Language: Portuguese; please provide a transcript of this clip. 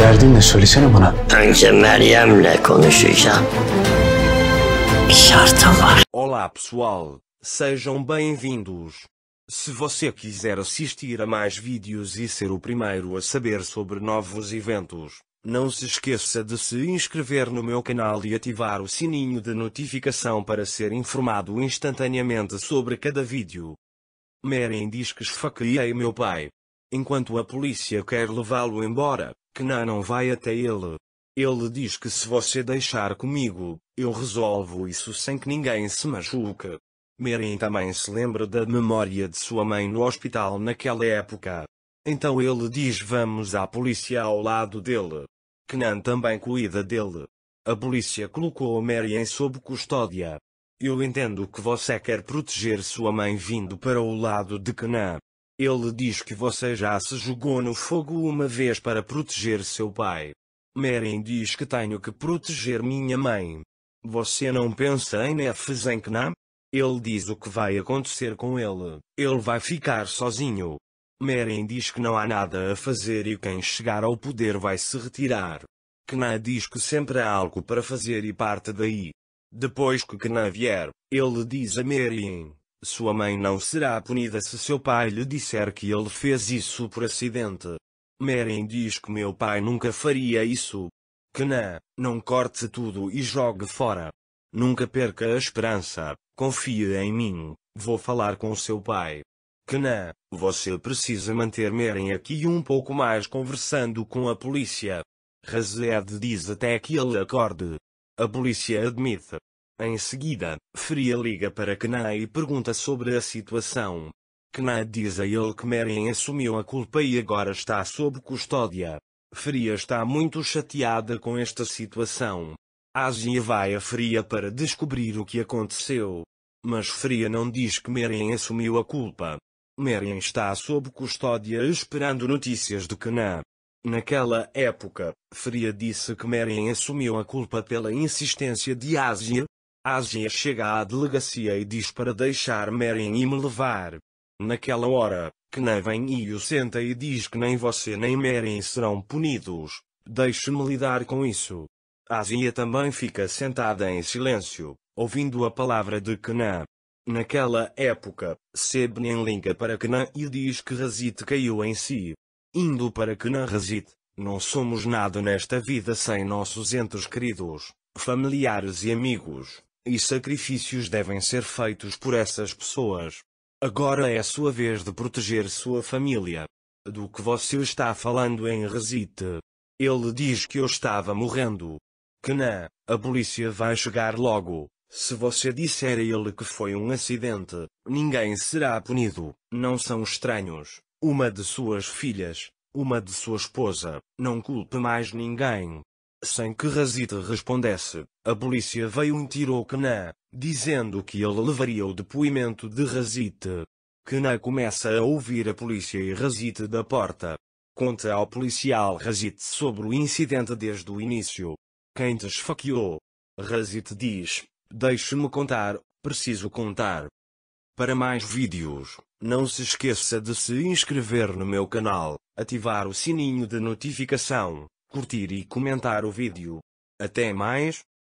Derdin ne söylesene bana. Önce Meryem'le konuşacağım. şartım var. Olá pessoal, sejam bem-vindos. Se você quiser assistir a mais vídeos e ser o primeiro a saber sobre novos eventos, não se esqueça de se inscrever no meu canal e ativar o sininho de notificação para ser informado instantaneamente sobre cada vídeo. Meren diz que esfaqueei meu pai. Enquanto a polícia quer levá-lo embora, Knan não vai até ele. Ele diz que se você deixar comigo, eu resolvo isso sem que ninguém se machuque. Meryn também se lembra da memória de sua mãe no hospital naquela época. Então ele diz vamos à polícia ao lado dele. Kenan também cuida dele. A polícia colocou Meryn sob custódia. Eu entendo que você quer proteger sua mãe vindo para o lado de Kenan. Ele diz que você já se jogou no fogo uma vez para proteger seu pai. Meren diz que tenho que proteger minha mãe. Você não pensa em Nefes em Ele diz o que vai acontecer com ele. Ele vai ficar sozinho. Meren diz que não há nada a fazer e quem chegar ao poder vai se retirar. Kna diz que sempre há algo para fazer e parte daí. Depois que Kna vier, ele diz a Meryn. Sua mãe não será punida se seu pai lhe disser que ele fez isso por acidente. Meren diz que meu pai nunca faria isso. Kenan, não, corte tudo e jogue fora. Nunca perca a esperança, confie em mim, vou falar com seu pai. Kenan, você precisa manter Meren aqui um pouco mais conversando com a polícia. Razed diz até que ele acorde. A polícia admite, em seguida, Fria liga para Kna e pergunta sobre a situação. Kna diz a ele que Meryn assumiu a culpa e agora está sob custódia. Fria está muito chateada com esta situação. Asinha vai a Fria para descobrir o que aconteceu. Mas Fria não diz que Meryn assumiu a culpa. Meryn está sob custódia esperando notícias de Kna. Naquela época, Fria disse que Meryn assumiu a culpa pela insistência de Asinha, AG chega à delegacia e diz para deixar Meryn e me levar. Naquela hora, Knan vem e o senta e diz que nem você nem Meryn serão punidos. Deixe-me lidar com isso. Azia também fica sentada em silêncio, ouvindo a palavra de Knan. Naquela época, Sebnen liga para Knan e diz que Razit caiu em si. Indo para Knan Razit, não somos nada nesta vida sem nossos entes queridos, familiares e amigos e sacrifícios devem ser feitos por essas pessoas. Agora é a sua vez de proteger sua família. Do que você está falando em resite? Ele diz que eu estava morrendo. Que não, a polícia vai chegar logo. Se você disser a ele que foi um acidente, ninguém será punido. Não são estranhos. Uma de suas filhas, uma de sua esposa, não culpe mais ninguém. Sem que Razita respondesse, a polícia veio e tirou Kenan, dizendo que ele levaria o depoimento de Razita. Kenan começa a ouvir a polícia e Razita da porta. Conta ao policial Razit sobre o incidente desde o início. Quem te esfaqueou? Razit diz, deixe-me contar, preciso contar. Para mais vídeos, não se esqueça de se inscrever no meu canal, ativar o sininho de notificação, curtir e comentar o vídeo. Até mais!